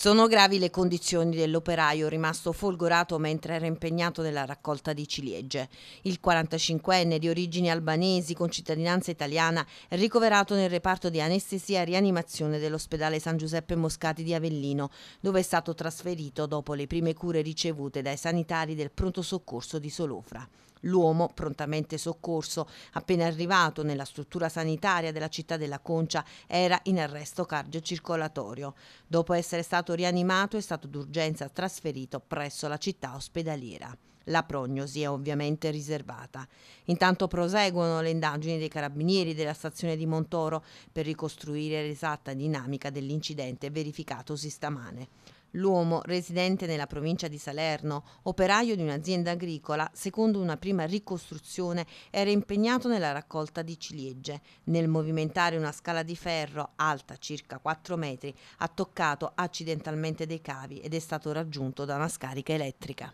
Sono gravi le condizioni dell'operaio rimasto folgorato mentre era impegnato nella raccolta di ciliegie. Il 45enne di origini albanesi con cittadinanza italiana è ricoverato nel reparto di anestesia e rianimazione dell'ospedale San Giuseppe Moscati di Avellino, dove è stato trasferito dopo le prime cure ricevute dai sanitari del pronto soccorso di Solofra. L'uomo, prontamente soccorso, appena arrivato nella struttura sanitaria della città della Concia, era in arresto cardiocircolatorio. Dopo essere stato stato rianimato e è stato d'urgenza trasferito presso la città ospedaliera. La prognosi è ovviamente riservata. Intanto proseguono le indagini dei carabinieri della stazione di Montoro per ricostruire l'esatta dinamica dell'incidente verificatosi stamane. L'uomo, residente nella provincia di Salerno, operaio di un'azienda agricola, secondo una prima ricostruzione era impegnato nella raccolta di ciliegie. Nel movimentare una scala di ferro alta circa 4 metri, ha toccato accidentalmente dei cavi ed è stato raggiunto da una scarica elettrica.